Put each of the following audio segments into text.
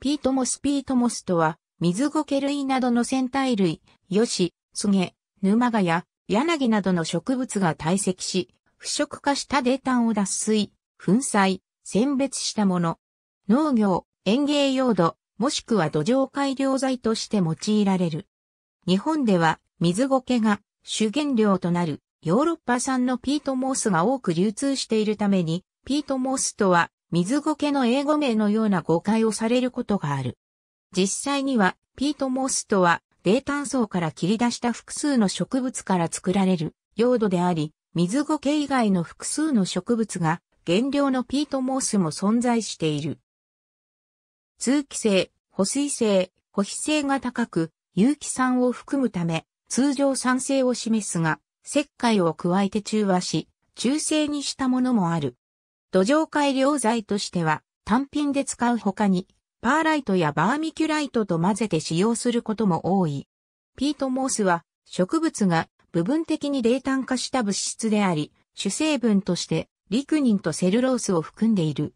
ピートモスピートモスとは、水苔類などの戦隊類、ヨシ、スゲ、ヌマガヤ、ナギなどの植物が堆積し、腐食化した泥炭を脱水、粉砕、選別したもの。農業、園芸用土、もしくは土壌改良剤として用いられる。日本では、水苔が主原料となるヨーロッパ産のピートモスが多く流通しているために、ピートモスとは水苔の英語名のような誤解をされることがある。実際には、ピートモスとは、低炭素から切り出した複数の植物から作られる用土であり、水苔以外の複数の植物が原料のピートモスも存在している。通気性、保水性、保湿性が高く、有機酸を含むため、通常酸性を示すが、石灰を加えて中和し、中性にしたものもある。土壌改良剤としては単品で使う他に、パーライトやバーミキュライトと混ぜて使用することも多い。ピートモースは植物が部分的に冷炭化した物質であり、主成分としてリグニンとセルロースを含んでいる。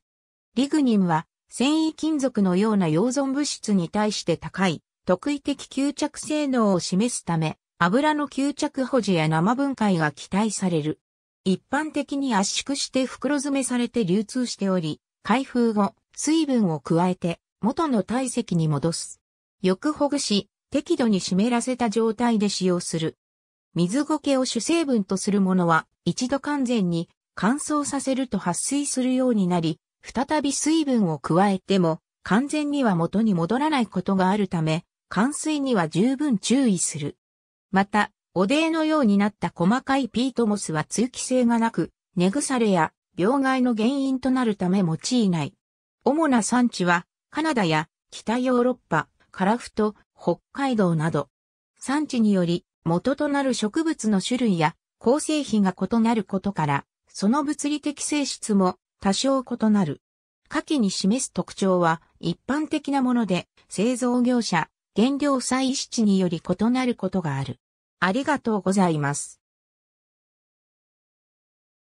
リグニンは繊維金属のような溶存物質に対して高い特異的吸着性能を示すため、油の吸着保持や生分解が期待される。一般的に圧縮して袋詰めされて流通しており、開封後、水分を加えて元の体積に戻す。よくほぐし、適度に湿らせた状態で使用する。水苔を主成分とするものは、一度完全に乾燥させると発水するようになり、再び水分を加えても、完全には元に戻らないことがあるため、乾水には十分注意する。また、おでえのようになった細かいピートモスは通気性がなく、根腐れや病害の原因となるため用いない。主な産地は、カナダや北ヨーロッパ、カラフト、北海道など。産地により、元となる植物の種類や構成比が異なることから、その物理的性質も多少異なる。下記に示す特徴は一般的なもので、製造業者、原料採取地により異なることがある。ありがとうございます。